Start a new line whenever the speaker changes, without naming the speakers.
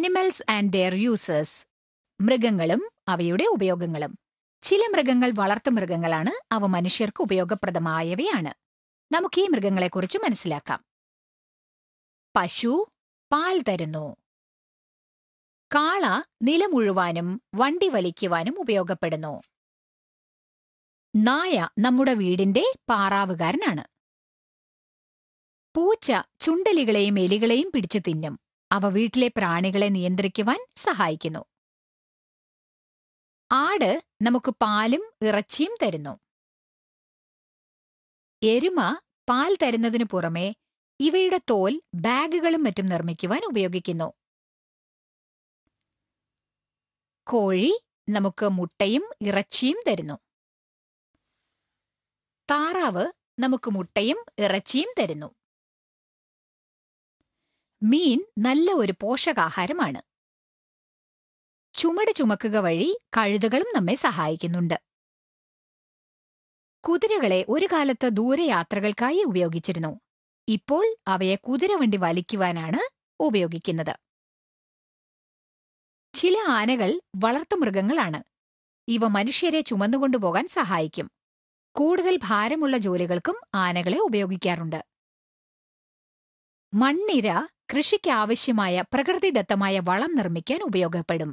animals and their users മൃഗങ്ങളും അവയുടെ ഉപയോഗങ്ങളും ചില മൃഗങ്ങൾ വളർത്തു മൃഗങ്ങളാണ് അവ മനുഷ്യർക്ക് ഉപയോഗപ്രദമായവയാണ് നമുക്ക് ഈ മൃഗങ്ങളെക്കുറിച്ച് മനസ്സിലാക്കാം പശു പാൽ തരുന്നു കാള നിലമുഴുവാനും വണ്ടി വലിക്കുവാനും ഉപയോഗപ്പെടുന്നു നായ നമ്മുടെ വീടിന്റെ പാറാവുകാരനാണ് പൂച്ച ചുണ്ടലികളെയും എലികളെയും പിടിച്ചു തിന്നും അവ വീട്ടിലെ പ്രാണികളെ നിയന്ത്രിക്കുവാൻ സഹായിക്കുന്നു ആട് നമുക്ക് പാലും ഇറച്ചിയും തരുന്നു എരുമ പാൽ തരുന്നതിനു പുറമെ ഇവയുടെ തോൽ ബാഗുകളും മറ്റും നിർമ്മിക്കുവാൻ ഉപയോഗിക്കുന്നു കോഴി നമുക്ക് മുട്ടയും ഇറച്ചിയും തരുന്നു താറാവ് നമുക്ക് മുട്ടയും ഇറച്ചിയും തരുന്നു മീൻ നല്ല ഒരു പോഷകാഹാരമാണ് ചുമട് ചുമക്കുക വഴി കഴുതകളും നമ്മെ സഹായിക്കുന്നുണ്ട് കുതിരകളെ ഒരു കാലത്ത് ദൂരയാത്രകൾക്കായി ഉപയോഗിച്ചിരുന്നു ഇപ്പോൾ അവയെ കുതിരവണ്ടി വലിക്കുവാനാണ് ഉപയോഗിക്കുന്നത് ചില ആനകൾ വളർത്തുമൃഗങ്ങളാണ് ഇവ മനുഷ്യരെ ചുമന്നുകൊണ്ടുപോകാൻ സഹായിക്കും കൂടുതൽ ഭാരമുള്ള ജോലികൾക്കും ആനകളെ ഉപയോഗിക്കാറുണ്ട് മണ്ണിര കൃഷിക്കാവശ്യമായ പ്രകൃതിദത്തമായ വളം നിർമ്മിക്കാൻ ഉപയോഗപ്പെടും